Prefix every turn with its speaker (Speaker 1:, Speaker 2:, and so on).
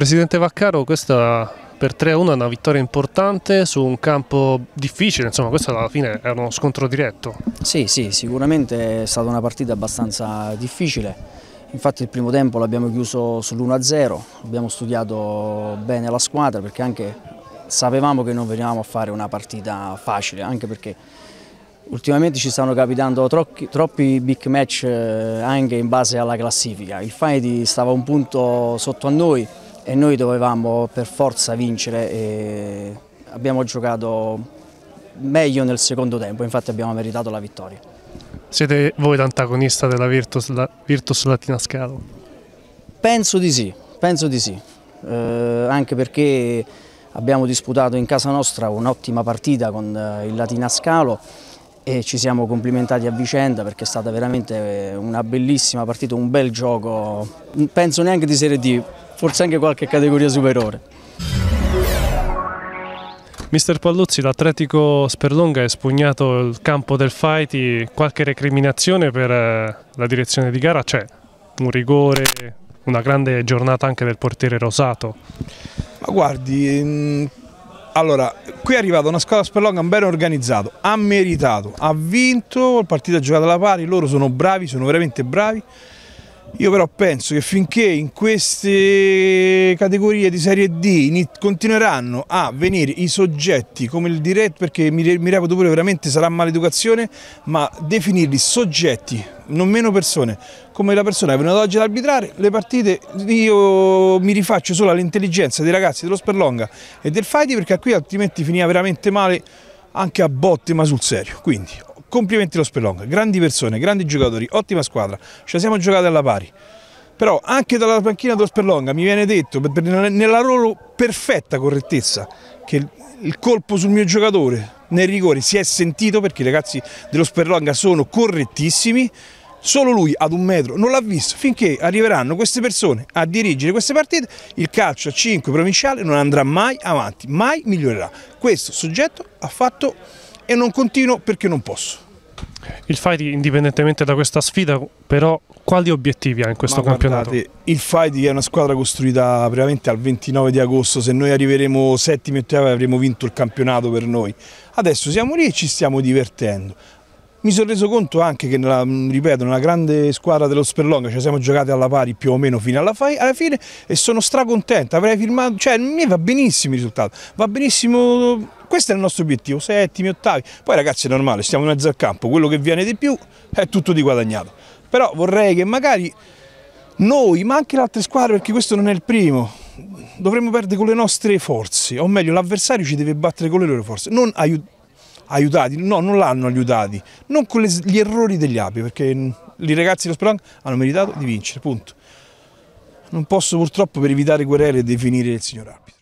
Speaker 1: Presidente Vaccaro, questa per 3-1 è una vittoria importante su un campo difficile, insomma questo alla fine era uno scontro diretto.
Speaker 2: Sì, sì, sicuramente è stata una partita abbastanza difficile, infatti il primo tempo l'abbiamo chiuso sull'1-0, abbiamo studiato bene la squadra perché anche sapevamo che non venivamo a fare una partita facile, anche perché ultimamente ci stanno capitando troppi, troppi, big match eh, anche in base alla classifica. Il Faedi stava un punto sotto a noi, e noi dovevamo per forza vincere e abbiamo giocato meglio nel secondo tempo, infatti abbiamo meritato la vittoria.
Speaker 1: Siete voi l'antagonista della Virtus, la Virtus Latina Scalo?
Speaker 2: Penso di sì, penso di sì, eh, anche perché abbiamo disputato in casa nostra un'ottima partita con eh, il Latina Scalo e ci siamo complimentati a vicenda perché è stata veramente una bellissima partita, un bel gioco, penso neanche di Serie D, forse anche qualche categoria superiore.
Speaker 1: Mister Palluzzi, l'Atletico Sperlonga ha espugnato il campo del Faiti, qualche recriminazione per eh, la direzione di gara c'è, un rigore, una grande giornata anche del portiere Rosato.
Speaker 3: Ma guardi, mm, allora, qui è arrivata una squadra Sperlonga ben organizzata, ha meritato, ha vinto, la partita giocato alla pari, loro sono bravi, sono veramente bravi. Io però penso che finché in queste categorie di serie D continueranno a venire i soggetti come il diretto, perché mi, mi reputo pure veramente sarà maleducazione, ma definirli soggetti, non meno persone, come la persona che è venuta oggi ad arbitrare, le partite io mi rifaccio solo all'intelligenza dei ragazzi dello Sperlonga e del Fighty perché qui altrimenti finiva veramente male anche a botte ma sul serio. Quindi Complimenti lo Spelong, grandi persone, grandi giocatori, ottima squadra, ce la siamo giocati alla pari. Però anche dalla panchina dello Sperlonga mi viene detto, nella loro perfetta correttezza, che il colpo sul mio giocatore nel rigore si è sentito perché i ragazzi dello Sperlonga sono correttissimi, solo lui ad un metro non l'ha visto finché arriveranno queste persone a dirigere queste partite il calcio a 5 provinciale non andrà mai avanti mai migliorerà questo soggetto ha fatto e non continuo perché non posso
Speaker 1: il Fadi indipendentemente da questa sfida però quali obiettivi ha in questo guardate, campionato?
Speaker 3: il Fadi è una squadra costruita veramente al 29 di agosto se noi arriveremo settimi e ottavi avremo vinto il campionato per noi adesso siamo lì e ci stiamo divertendo mi sono reso conto anche che, nella, ripeto, nella grande squadra dello Sperlonga ci cioè siamo giocati alla pari più o meno fino alla, alla fine e sono stracontento, avrei firmato, cioè a me va benissimo il risultato, va benissimo, questo è il nostro obiettivo, settimi, ottavi, poi ragazzi è normale, stiamo in mezzo al campo, quello che viene di più è tutto di guadagnato, però vorrei che magari noi, ma anche le altre squadre, perché questo non è il primo, dovremmo perdere con le nostre forze, o meglio l'avversario ci deve battere con le loro forze, non aiutare aiutati, no non l'hanno aiutati, non con le, gli errori degli api perché i ragazzi dello Speranc hanno meritato di vincere, punto. Non posso purtroppo per evitare querele definire il signor arbitro.